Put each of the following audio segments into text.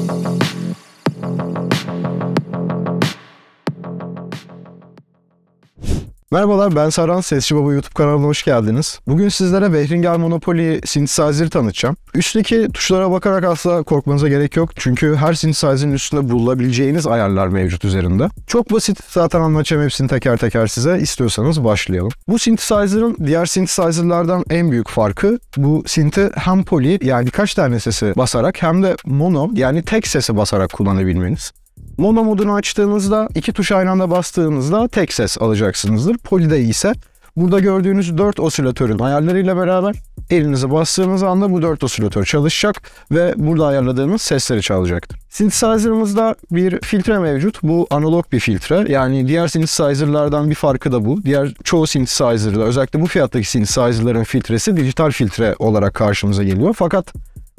Thank you. Merhabalar ben Saran Sesçi Baba YouTube kanalına hoş geldiniz. Bugün sizlere Behringer Monopoly Synthesizer'ı tanıtacağım. Üstteki tuşlara bakarak asla korkmanıza gerek yok. Çünkü her Synthesizer'ın üstünde bulabileceğiniz ayarlar mevcut üzerinde. Çok basit zaten anlatacağım hepsini teker teker size. İstiyorsanız başlayalım. Bu Synthesizer'ın diğer Synthesizer'lardan en büyük farkı bu synth'i hem poli yani birkaç tane sesi basarak hem de mono yani tek sesi basarak kullanabilmeniz. Mono modunu açtığınızda iki tuş aynı anda bastığınızda tek ses alacaksınızdır. Polide ise burada gördüğünüz 4 osilatörün ayarlarıyla beraber elinize bastığınız anda bu 4 osilatör çalışacak ve burada ayarladığımız sesleri çalacaktır. Synthesizer'ımızda bir filtre mevcut. Bu analog bir filtre. Yani diğer synthesizer'lardan bir farkı da bu. Diğer çoğu synthesizer'da özellikle bu fiyattaki synthesizer'ların filtresi dijital filtre olarak karşımıza geliyor. Fakat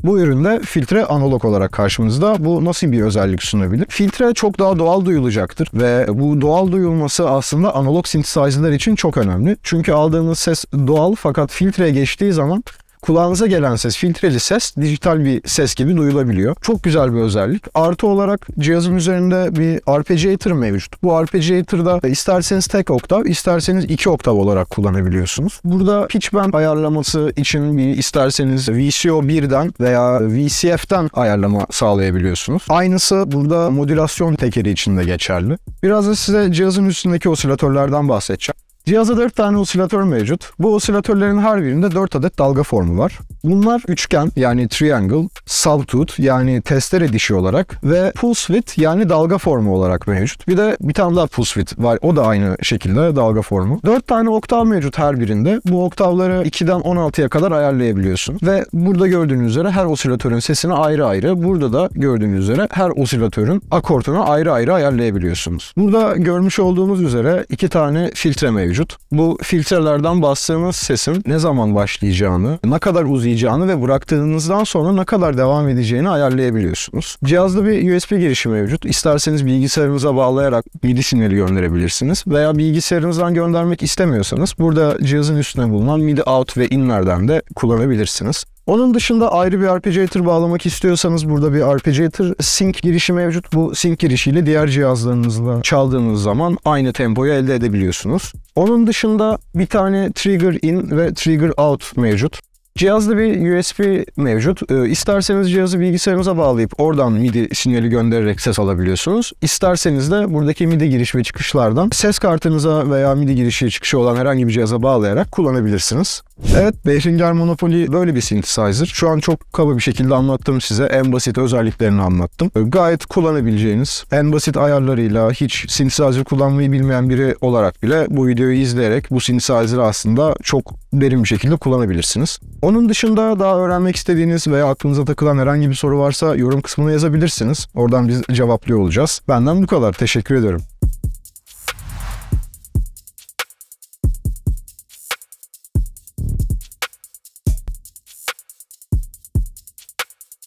bu üründe filtre analog olarak karşımızda. Bu nasıl bir özellik sunabilir? Filtre çok daha doğal duyulacaktır ve bu doğal duyulması aslında analog synthesizer'lar için çok önemli. Çünkü aldığınız ses doğal fakat filtreye geçtiği zaman kulağınıza gelen ses, filtreli ses dijital bir ses gibi duyulabiliyor. Çok güzel bir özellik. Artı olarak cihazın üzerinde bir arpeggiator mevcut. Bu arpeggiator'da isterseniz tek oktav, isterseniz iki oktav olarak kullanabiliyorsunuz. Burada pitch band ayarlaması için bir isterseniz VCO 1'den veya VCF'den ayarlama sağlayabiliyorsunuz. Aynısı burada modülasyon tekeri için de geçerli. Biraz da size cihazın üstündeki osilatörlerden bahsedeceğim. Cihaza 4 tane osilatör mevcut. Bu osilatörlerin her birinde 4 adet dalga formu var. Bunlar üçgen yani triangle, sawtooth yani testere dişi olarak ve pulse width yani dalga formu olarak mevcut. Bir de bir tane daha pulse width var. O da aynı şekilde dalga formu. 4 tane oktav mevcut her birinde. Bu oktavları 2'den 16'ya kadar ayarlayabiliyorsun. Ve burada gördüğünüz üzere her osilatörün sesini ayrı ayrı, burada da gördüğünüz üzere her osilatörün akortunu ayrı ayrı ayarlayabiliyorsunuz. Burada görmüş olduğunuz üzere iki tane filtre mevcut mevcut. Bu filtrelerden bastığınız sesin ne zaman başlayacağını, ne kadar uzayacağını ve bıraktığınızdan sonra ne kadar devam edeceğini ayarlayabiliyorsunuz. Cihazda bir USB girişi mevcut. İsterseniz bilgisayarınıza bağlayarak MIDI sinyali gönderebilirsiniz veya bilgisayarınızdan göndermek istemiyorsanız burada cihazın üstüne bulunan MIDI out ve inlerden de kullanabilirsiniz. Onun dışında ayrı bir arpeggiator bağlamak istiyorsanız burada bir arpeggiator sync girişi mevcut. Bu sync girişiyle diğer cihazlarınızla çaldığınız zaman aynı tempoyu elde edebiliyorsunuz. Onun dışında bir tane trigger in ve trigger out mevcut. Cihazda bir USB mevcut. Ee, isterseniz cihazı bilgisayarınıza bağlayıp oradan MIDI sinyali göndererek ses alabiliyorsunuz. İsterseniz de buradaki MIDI giriş ve çıkışlardan ses kartınıza veya MIDI girişi çıkışı olan herhangi bir cihaza bağlayarak kullanabilirsiniz. Evet, Behringer Monopoly böyle bir synthesizer. Şu an çok kaba bir şekilde anlattım size. En basit özelliklerini anlattım. Ee, gayet kullanabileceğiniz, en basit ayarlarıyla hiç synthesizer kullanmayı bilmeyen biri olarak bile bu videoyu izleyerek bu synthesizer'ı aslında çok derin bir şekilde kullanabilirsiniz. Onun dışında daha öğrenmek istediğiniz veya aklınıza takılan herhangi bir soru varsa yorum kısmına yazabilirsiniz. Oradan biz cevaplıyor olacağız. Benden bu kadar. Teşekkür ediyorum.